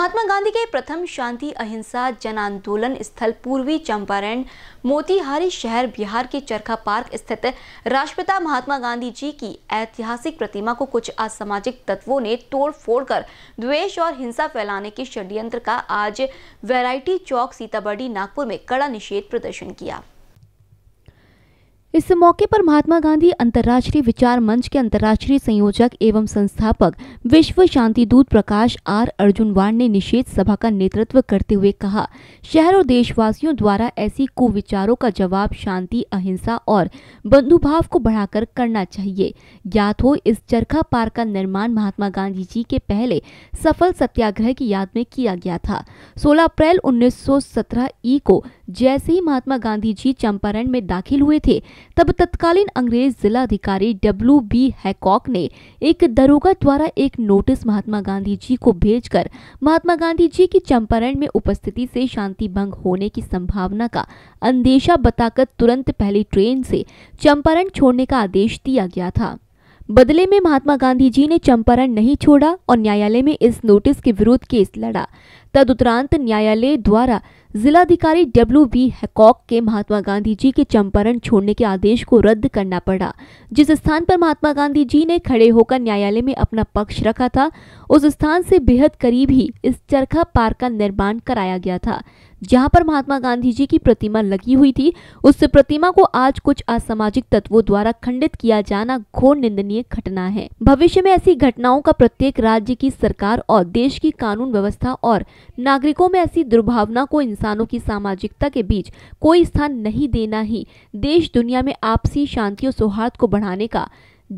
महात्मा गांधी के प्रथम शांति अहिंसा जन आंदोलन स्थल पूर्वी चंपारण मोतिहारी शहर बिहार के चरखा पार्क स्थित राष्ट्रपिता महात्मा गांधी जी की ऐतिहासिक प्रतिमा को कुछ असामाजिक तत्वों ने तोड़ फोड़ कर द्वेष और हिंसा फैलाने के षड्यंत्र का आज वैरायटी चौक सीताबर्डी नागपुर में कड़ा निषेध प्रदर्शन किया इस मौके पर महात्मा गांधी अंतर्राष्ट्रीय विचार मंच के अंतर्राष्ट्रीय संयोजक एवं संस्थापक विश्व शांति दूत प्रकाश आर अर्जुनवाण ने निषेध सभा का नेतृत्व करते हुए कहा शहर और देशवासियों द्वारा ऐसी कुविचारों का जवाब शांति अहिंसा और बंधुभाव को बढ़ाकर करना चाहिए याद हो इस चरखा पार्क का निर्माण महात्मा गांधी जी के पहले सफल सत्याग्रह की याद में किया गया था सोलह अप्रैल उन्नीस ई को जैसे ही महात्मा गांधी जी चंपारण में दाखिल हुए थे तब तत्कालीन अंग्रेज जिला अधिकारी डब्ल्यू बी हैकॉक ने एक दरोगा द्वारा एक नोटिस महात्मा गांधी जी को भेजकर महात्मा गांधी जी की चंपारण में उपस्थिति से शांति भंग होने की संभावना का अंदेशा बताकर तुरंत पहली ट्रेन से चंपारण छोड़ने का आदेश दिया गया था बदले में महात्मा गांधी जी ने चंपारण नहीं छोड़ा और न्यायालय में इस नोटिस के विरोध केस लड़ा तदुपरांत न्यायालय द्वारा जिलाधिकारी डब्ल्यू बी हैकॉक के महात्मा गांधी जी के चंपारण छोड़ने के आदेश को रद्द करना पड़ा जिस स्थान पर महात्मा गांधी जी ने खड़े होकर न्यायालय में अपना पक्ष रखा था उस स्थान से बेहद करीब ही इस चरखा पार्क का निर्माण कराया गया था जहां पर महात्मा गांधी जी की प्रतिमा लगी हुई थी उस प्रतिमा को आज कुछ असामाजिक तत्वों द्वारा खंडित किया जाना घोर निंदनीय घटना है भविष्य में ऐसी घटनाओं का प्रत्येक राज्य की सरकार और देश की कानून व्यवस्था और नागरिकों में ऐसी दुर्भावना को इंसानों की सामाजिकता के बीच कोई स्थान नहीं देना ही देश दुनिया में आपसी शांति और सौहार्द को बढ़ाने का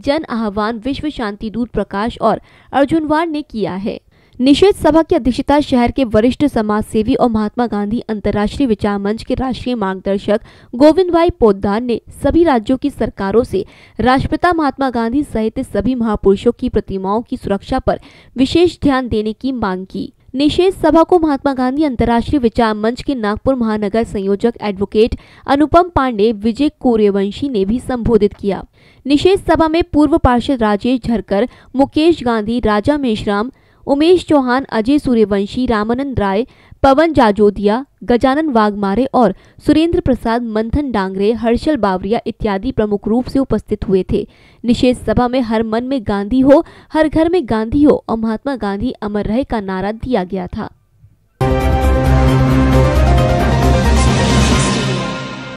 जन आह्वान विश्व शांति दूत प्रकाश और अर्जुनवार ने किया है निषेध सभा की अध्यक्षता शहर के वरिष्ठ समाज सेवी और महात्मा गांधी अंतर्राष्ट्रीय विचार मंच के राष्ट्रीय मार्गदर्शक गोविंद भाई पोदार ने सभी राज्यों की सरकारों से राष्ट्रपिता महात्मा गांधी सहित सभी महापुरुषों की प्रतिमाओं की सुरक्षा पर विशेष ध्यान देने की मांग की निषेध सभा को महात्मा गांधी अंतर्राष्ट्रीय विचार मंच के नागपुर महानगर संयोजक एडवोकेट अनुपम पांडे विजय कोरेवंशी ने भी संबोधित किया निषेध सभा में पूर्व पार्षद राजेश झरकर मुकेश गांधी राजा मेशराम उमेश चौहान अजय सूर्यवंशी रामानंद राय पवन जाजोदिया गजानन वाघमारे और सुरेंद्र प्रसाद मंथन डांगरे हर्षल बावरिया इत्यादि प्रमुख रूप से उपस्थित हुए थे निषेध सभा में हर मन में गांधी हो हर घर में गांधी हो और महात्मा गांधी अमर रहे का नारा दिया गया था